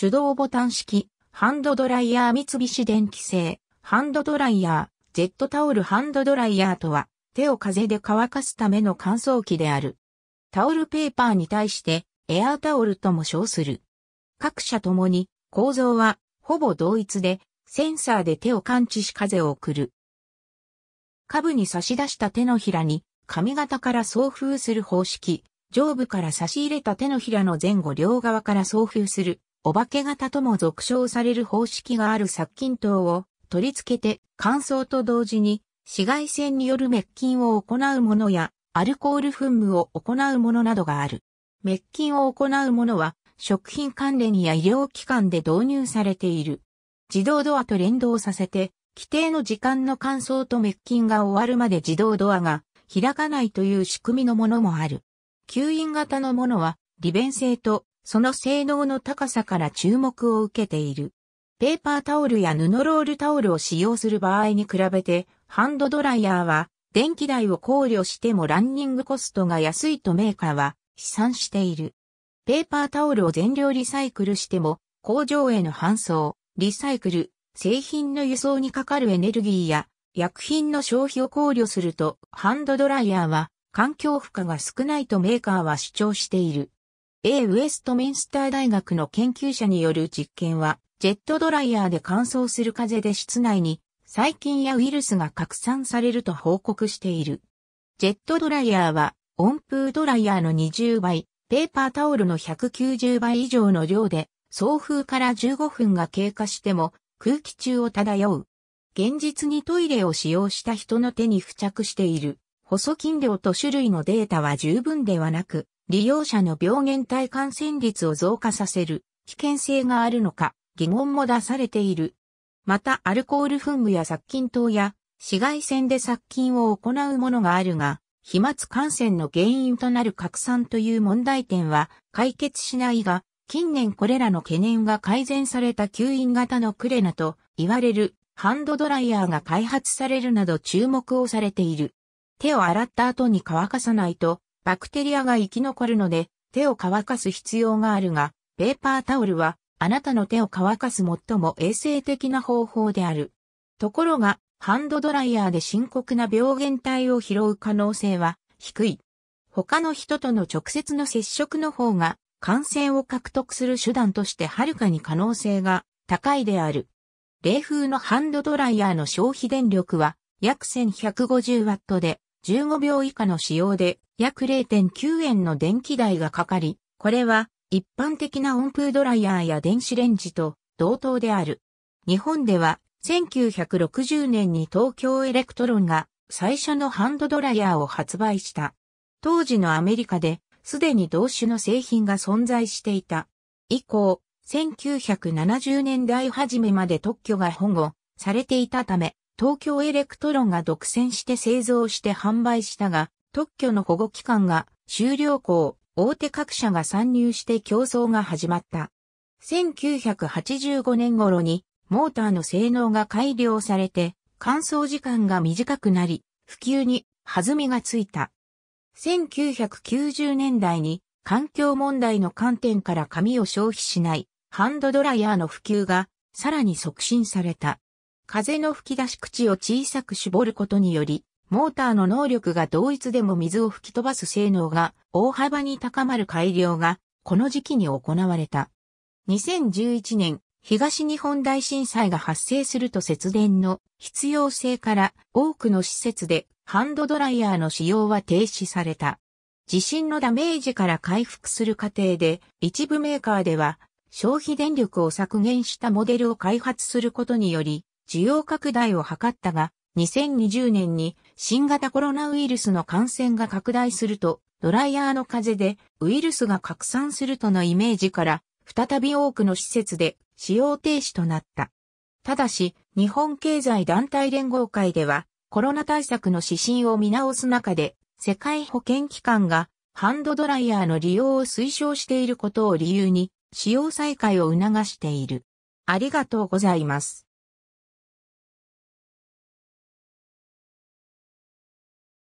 手動ボタン式、ハンドドライヤー三菱電機製、ハンドドライヤー、ジェットタオルハンドドライヤーとは、手を風で乾かすための乾燥機である。タオルペーパーに対して、エアータオルとも称する。各社ともに、構造は、ほぼ同一で、センサーで手を感知し風を送る。下部に差し出した手のひらに、髪型から送風する方式、上部から差し入れた手のひらの前後両側から送風するお化け型とも俗称される方式がある殺菌灯を取り付けて乾燥と同時に紫外線による滅菌を行うものやアルコール噴霧を行うものなどがある。滅菌を行うものは食品関連や医療機関で導入されている。自動ドアと連動させて規定の時間の乾燥と滅菌が終わるまで自動ドアが開かないという仕組みのものもある。吸引型のものは利便性とその性能の高さから注目を受けている。ペーパータオルや布ロールタオルを使用する場合に比べて、ハンドドライヤーは電気代を考慮してもランニングコストが安いとメーカーは試算している。ペーパータオルを全量リサイクルしても、工場への搬送、リサイクル、製品の輸送にかかるエネルギーや薬品の消費を考慮すると、ハンドドライヤーは環境負荷が少ないとメーカーは主張している。A ウェストミンスター大学の研究者による実験は、ジェットドライヤーで乾燥する風で室内に細菌やウイルスが拡散されると報告している。ジェットドライヤーは温風ドライヤーの20倍、ペーパータオルの190倍以上の量で送風から15分が経過しても空気中を漂う。現実にトイレを使用した人の手に付着している。細菌量と種類のデータは十分ではなく、利用者の病原体感染率を増加させる危険性があるのか疑問も出されている。またアルコール噴霧や殺菌等や紫外線で殺菌を行うものがあるが、飛沫感染の原因となる拡散という問題点は解決しないが、近年これらの懸念が改善された吸引型のクレナと言われるハンドドライヤーが開発されるなど注目をされている。手を洗った後に乾かさないとバクテリアが生き残るので、手を乾かす必要があるが、ペーパータオルは、あなたの手を乾かす最も衛生的な方法である。ところが、ハンドドライヤーで深刻な病原体を拾う可能性は低い。他の人との直接の接触の方が感染を獲得する手段としてはるかに可能性が高いである。冷風のハンドドライヤーの消費電力は約 1150W で15秒以下の使用で約0.9円の電気代がかかり、これは一般的な温風ドライヤーや電子レンジと同等である。日本では1960年に東京エレクトロンが最初のハンドドライヤーを発売した。当時のアメリカですでに同種の製品が存在していた。以降、1970年代初めまで特許が保護されていたため、東京エレクトロンが独占して製造して販売したが、特許の保護期間が終了後、大手各社が参入して競争が始まった。1985年頃にモーターの性能が改良されて乾燥時間が短くなり、普及に弾みがついた。1990年代に環境問題の観点から紙を消費しないハンドドライヤーの普及がさらに促進された。風の吹き出し口を小さく絞ることにより、モーターの能力が同一でも水を吹き飛ばす性能が大幅に高まる改良が、この時期に行われた。2011年、東日本大震災が発生すると節電の必要性から多くの施設でハンドドライヤーの使用は停止された。地震のダメージから回復する過程で一部メーカーでは消費電力を削減したモデルを開発することにより需要拡大を図ったが、2020年に新型コロナウイルスの感染が拡大すると、ドライヤーの風でウイルスが拡散するとのイメージから、再び多くの施設で使用停止となった。ただし、日本経済団体連合会では、コロナ対策の指針を見直す中で、世界保健機関がハンドドライヤーの利用を推奨していることを理由に、使用再開を促している。ありがとうございます。